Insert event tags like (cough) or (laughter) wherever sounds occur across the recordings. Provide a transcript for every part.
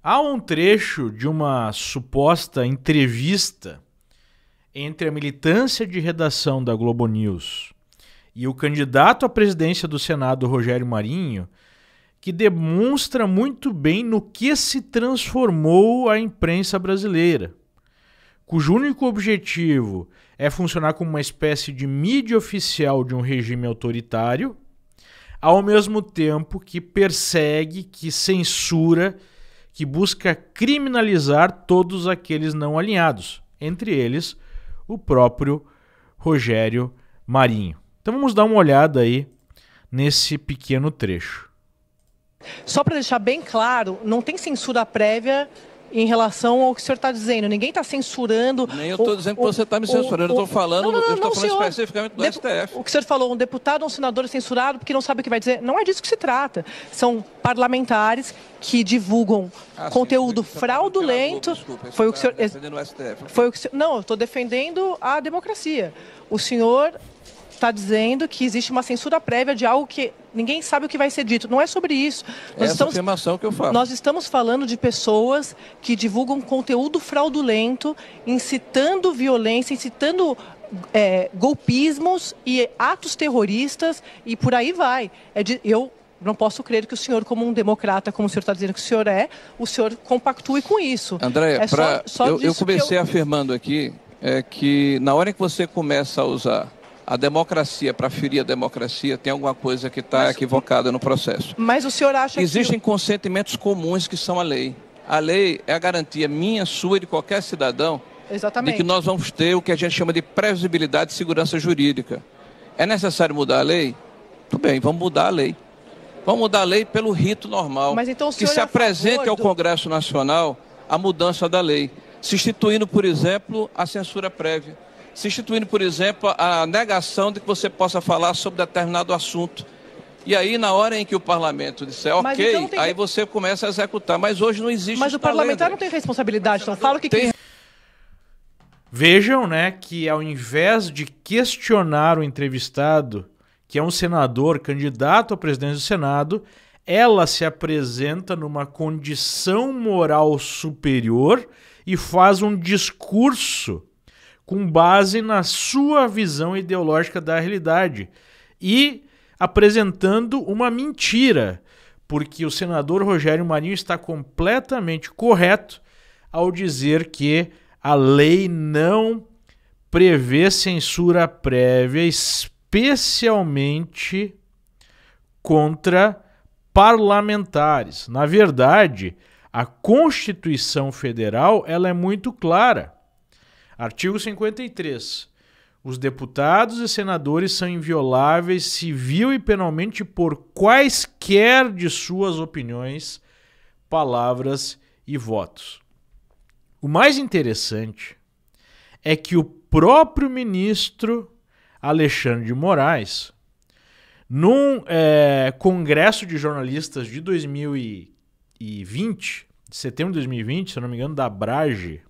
Há um trecho de uma suposta entrevista entre a militância de redação da Globo News e o candidato à presidência do Senado, Rogério Marinho, que demonstra muito bem no que se transformou a imprensa brasileira, cujo único objetivo é funcionar como uma espécie de mídia oficial de um regime autoritário, ao mesmo tempo que persegue, que censura que busca criminalizar todos aqueles não alinhados, entre eles o próprio Rogério Marinho. Então vamos dar uma olhada aí nesse pequeno trecho. Só para deixar bem claro, não tem censura prévia em relação ao que o senhor está dizendo. Ninguém está censurando. Nem eu estou dizendo que o, você está me censurando. O, eu estou falando, não, não, não, eu não, falando senhor, especificamente do STF. O que o senhor falou, um deputado ou um senador é censurado porque não sabe o que vai dizer. Não é disso que se trata. São parlamentares que divulgam ah, conteúdo sim, fraudulento. Desculpa, foi o que o senhor. Defendendo o STF. Foi o que, não, eu estou defendendo a democracia. O senhor está dizendo que existe uma censura prévia de algo que ninguém sabe o que vai ser dito. Não é sobre isso. Nós Essa é estamos, afirmação que eu falo. Nós estamos falando de pessoas que divulgam conteúdo fraudulento, incitando violência, incitando é, golpismos e atos terroristas e por aí vai. É de, eu não posso crer que o senhor, como um democrata, como o senhor está dizendo que o senhor é, o senhor compactue com isso. André, é só, só eu, eu, comecei eu... afirmando aqui é, que na hora que você começa a usar a democracia, para ferir a democracia, tem alguma coisa que está equivocada no processo. Mas o senhor acha Existem que... consentimentos comuns que são a lei. A lei é a garantia minha, sua e de qualquer cidadão Exatamente. de que nós vamos ter o que a gente chama de previsibilidade e segurança jurídica. É necessário mudar a lei? Tudo bem, vamos mudar a lei. Vamos mudar a lei pelo rito normal. Mas então o que se é apresente ao Congresso Nacional a mudança da lei, substituindo, por exemplo, a censura prévia se instituindo, por exemplo, a negação de que você possa falar sobre determinado assunto. E aí, na hora em que o parlamento disser Mas ok, então tem... aí você começa a executar. Mas hoje não existe. Mas o parlamentar não tem responsabilidade, então fala o que tem... Vejam, né, que ao invés de questionar o entrevistado, que é um senador candidato à presidência do Senado, ela se apresenta numa condição moral superior e faz um discurso com base na sua visão ideológica da realidade e apresentando uma mentira, porque o senador Rogério Marinho está completamente correto ao dizer que a lei não prevê censura prévia, especialmente contra parlamentares. Na verdade, a Constituição Federal ela é muito clara. Artigo 53. Os deputados e senadores são invioláveis civil e penalmente por quaisquer de suas opiniões, palavras e votos. O mais interessante é que o próprio ministro Alexandre de Moraes, num é, congresso de jornalistas de 2020, de setembro de 2020, se não me engano, da Brage,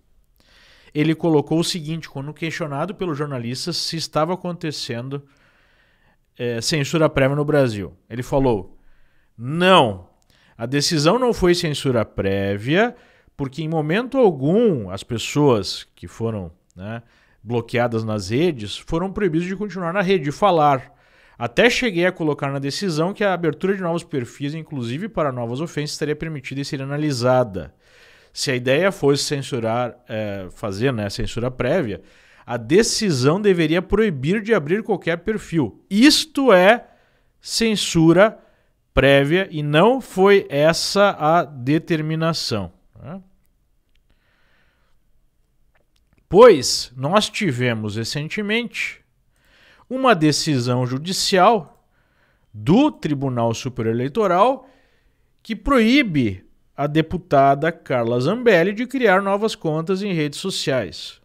ele colocou o seguinte, quando questionado pelos jornalistas se estava acontecendo é, censura prévia no Brasil. Ele falou: não, a decisão não foi censura prévia, porque em momento algum as pessoas que foram né, bloqueadas nas redes foram proibidas de continuar na rede, de falar. Até cheguei a colocar na decisão que a abertura de novos perfis, inclusive para novas ofensas, estaria permitida e seria analisada. Se a ideia fosse censurar, é, fazer né, censura prévia, a decisão deveria proibir de abrir qualquer perfil. Isto é censura prévia e não foi essa a determinação. Né? Pois nós tivemos recentemente uma decisão judicial do Tribunal Superior Eleitoral que proíbe a deputada Carla Zambelli de criar novas contas em redes sociais.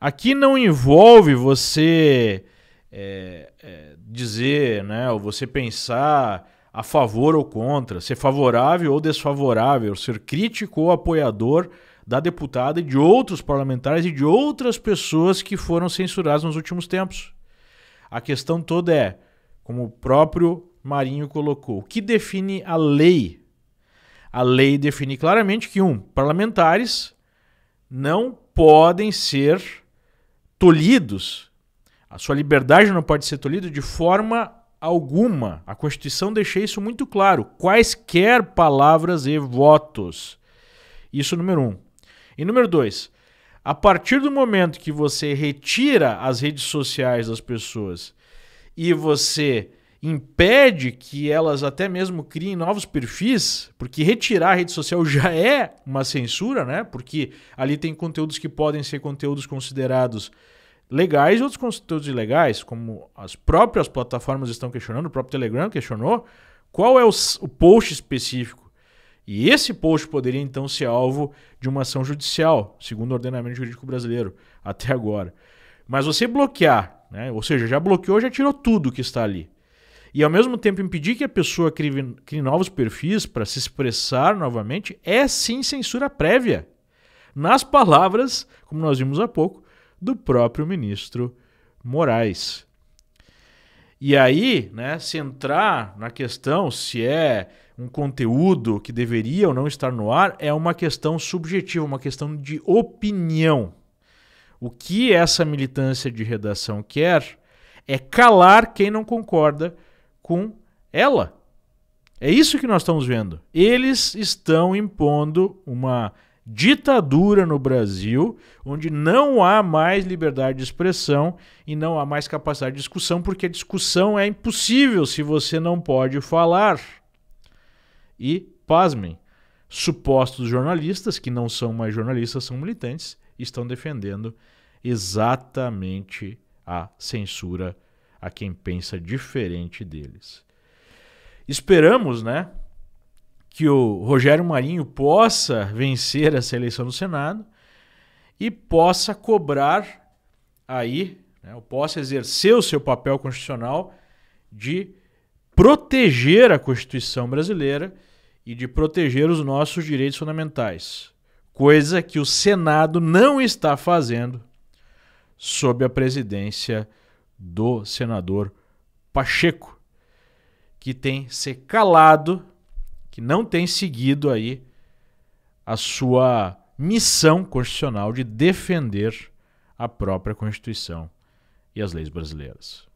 Aqui não envolve você é, é, dizer, né, ou você pensar a favor ou contra, ser favorável ou desfavorável, ser crítico ou apoiador da deputada e de outros parlamentares e de outras pessoas que foram censuradas nos últimos tempos. A questão toda é, como o próprio Marinho colocou, o que define a lei a lei define claramente que, um, parlamentares não podem ser tolhidos, a sua liberdade não pode ser tolhida de forma alguma. A Constituição deixa isso muito claro. Quaisquer palavras e votos. Isso número um. E número dois, a partir do momento que você retira as redes sociais das pessoas e você impede que elas até mesmo criem novos perfis, porque retirar a rede social já (laughs) é uma censura, né? Porque ali tem conteúdos que podem ser conteúdos considerados legais e outros conteúdos ilegais, como as próprias plataformas estão questionando, o próprio Telegram questionou, qual é o, post específico? E esse post poderia então ser alvo de uma ação judicial, segundo o ordenamento jurídico brasileiro, até agora. Mas você bloquear, né? ou seja, já bloqueou, já tirou tudo que está ali e ao mesmo tempo impedir que a pessoa crie, crie novos perfis para se expressar novamente é sim censura prévia. Nas palavras, como nós vimos há pouco, do próprio ministro Moraes. E aí, né, se entrar na questão se é um conteúdo que deveria ou não estar no ar, é uma questão subjetiva, uma questão de opinião. O que essa militância de redação quer é calar quem não concorda com ela. É isso que nós estamos vendo. Eles estão impondo uma ditadura no Brasil, onde não há mais liberdade de expressão e não há mais capacidade de discussão, porque a discussão é impossível se você não pode falar. E, pasmem, supostos jornalistas, que não são mais jornalistas, são militantes, estão defendendo exatamente a censura a quem pensa diferente deles. Esperamos, né, que o Rogério Marinho possa vencer essa eleição no Senado e possa cobrar aí, né, possa exercer o seu papel constitucional de proteger a Constituição brasileira e de proteger os nossos direitos fundamentais, coisa que o Senado não está fazendo sob a presidência do senador Pacheco, que tem se calado, que não tem seguido aí a sua missão constitucional de defender a própria Constituição e as leis brasileiras.